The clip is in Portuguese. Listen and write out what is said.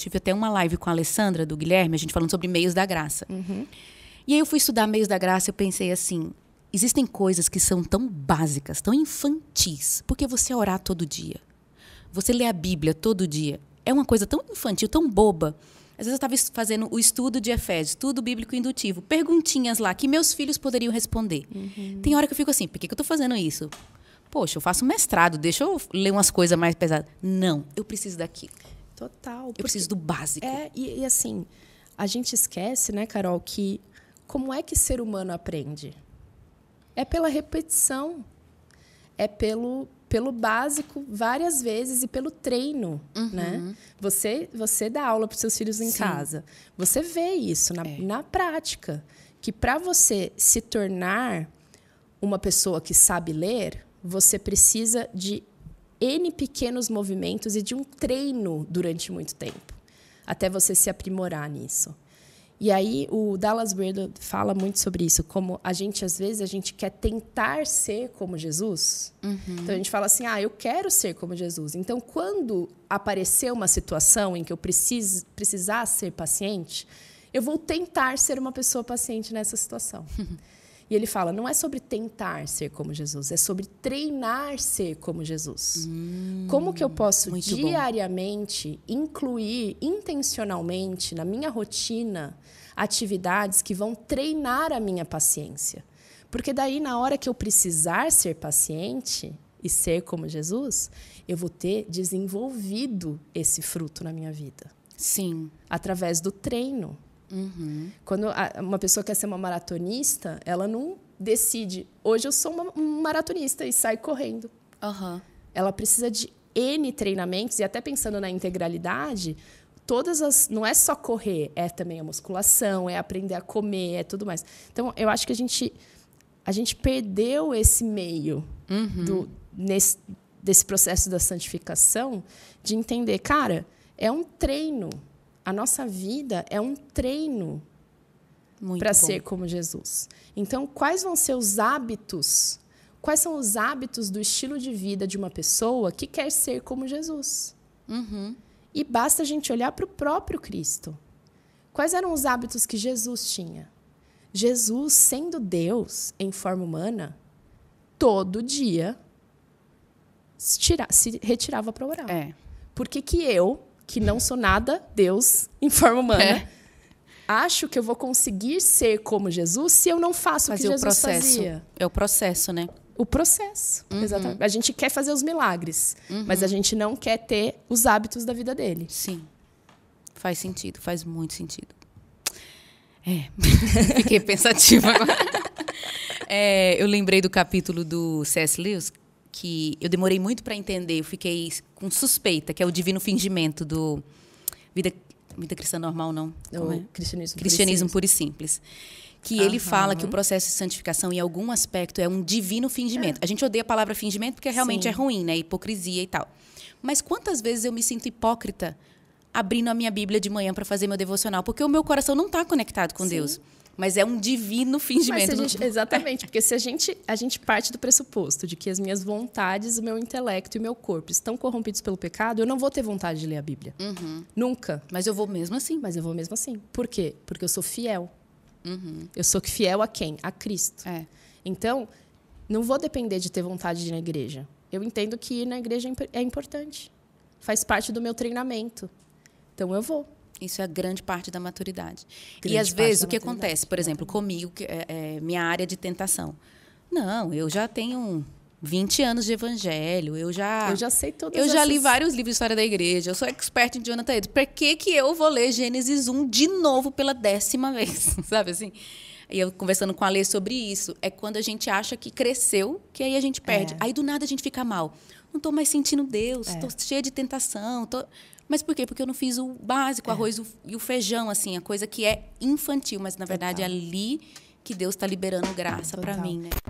Tive até uma live com a Alessandra, do Guilherme, a gente falando sobre meios da graça. Uhum. E aí eu fui estudar meios da graça e eu pensei assim, existem coisas que são tão básicas, tão infantis. Porque você orar todo dia, você ler a Bíblia todo dia, é uma coisa tão infantil, tão boba. Às vezes eu estava fazendo o estudo de Efésios, estudo bíblico indutivo, perguntinhas lá que meus filhos poderiam responder. Uhum. Tem hora que eu fico assim, por que, que eu estou fazendo isso? Poxa, eu faço mestrado, deixa eu ler umas coisas mais pesadas. Não, eu preciso daquilo. Total. Porque... Eu preciso do básico. É, e, e assim, a gente esquece, né, Carol, que como é que ser humano aprende? É pela repetição. É pelo, pelo básico várias vezes e pelo treino, né? uhum. né? Você você dá aula para seus filhos em Sim. casa. Você vê isso na, é. na prática, que para você se tornar uma pessoa que sabe ler, você precisa de N pequenos movimentos e de um treino durante muito tempo, até você se aprimorar nisso. E aí o Dallas Weirdo fala muito sobre isso, como a gente às vezes a gente quer tentar ser como Jesus. Uhum. Então a gente fala assim, ah, eu quero ser como Jesus. Então quando aparecer uma situação em que eu preciso precisar ser paciente, eu vou tentar ser uma pessoa paciente nessa situação. E ele fala: não é sobre tentar ser como Jesus, é sobre treinar ser como Jesus. Hum, como que eu posso diariamente bom. incluir intencionalmente na minha rotina atividades que vão treinar a minha paciência? Porque daí, na hora que eu precisar ser paciente, e ser como Jesus, eu vou ter desenvolvido esse fruto na minha vida. Sim. Através do treino. Uhum. Quando a, uma pessoa quer ser uma maratonista, ela não decide, hoje eu sou uma, maratonista e sai correndo. Uhum. Ela precisa de N treinamentos, e até pensando na integralidade, todas as. Não é só correr, é também a musculação, é aprender a comer, é tudo mais. Então, eu acho que a gente, a gente perdeu esse meio uhum. do, nesse, desse processo da santificação de entender, cara, é um treino. A nossa vida é um treino para ser como Jesus. Então, quais vão ser os hábitos? Quais são os hábitos do estilo de vida de uma pessoa que quer ser como Jesus? Uhum. E basta a gente olhar para o próprio Cristo. Quais eram os hábitos que Jesus tinha? Jesus, sendo Deus em forma humana, todo dia se, tira, se retirava para orar. É. Por que, que eu, que não sou nada, Deus, em forma humana. É. Acho que eu vou conseguir ser como Jesus se eu não faço fazer o que Jesus o processo. fazia. É o processo, né? O processo, uhum. exatamente. A gente quer fazer os milagres, uhum. mas a gente não quer ter os hábitos da vida dele. Sim. Faz sentido, faz muito sentido. É, fiquei pensativa agora. É, eu lembrei do capítulo do C.S. Lewis, que eu demorei muito para entender, eu fiquei com suspeita, que é o divino fingimento do vida vida cristã normal não, não é? cristianismo cristianismo puro e simples que uhum. ele fala que o processo de santificação em algum aspecto é um divino fingimento. É. A gente odeia a palavra fingimento porque realmente Sim. é ruim, né? Hipocrisia e tal. Mas quantas vezes eu me sinto hipócrita abrindo a minha Bíblia de manhã para fazer meu devocional, porque o meu coração não está conectado com Sim. Deus mas é um divino fingimento. Gente, exatamente, é. porque se a gente, a gente parte do pressuposto de que as minhas vontades, o meu intelecto e o meu corpo estão corrompidos pelo pecado, eu não vou ter vontade de ler a Bíblia. Uhum. Nunca. Mas eu vou mesmo assim. Mas eu vou mesmo assim. Por quê? Porque eu sou fiel. Uhum. Eu sou fiel a quem? A Cristo. É. Então, não vou depender de ter vontade de ir na igreja. Eu entendo que ir na igreja é, é importante. Faz parte do meu treinamento. Então, eu vou. Isso é a grande parte da maturidade. Grande e às vezes o que acontece, por exemplo, comigo, que é, é, minha área de tentação. Não, eu já tenho 20 anos de evangelho, eu já Eu já sei todas Eu essas... já li vários livros de história da igreja, eu sou expert em Jonathan Edwards. Por que que eu vou ler Gênesis 1 de novo pela décima vez? Sabe assim? E eu conversando com a Lê sobre isso, é quando a gente acha que cresceu, que aí a gente perde. É. Aí do nada a gente fica mal. Não estou mais sentindo Deus, estou é. cheia de tentação, tô mas por quê? Porque eu não fiz o básico, o é. arroz e o feijão, assim, a coisa que é infantil, mas na verdade é ali que Deus está liberando graça para mim, né?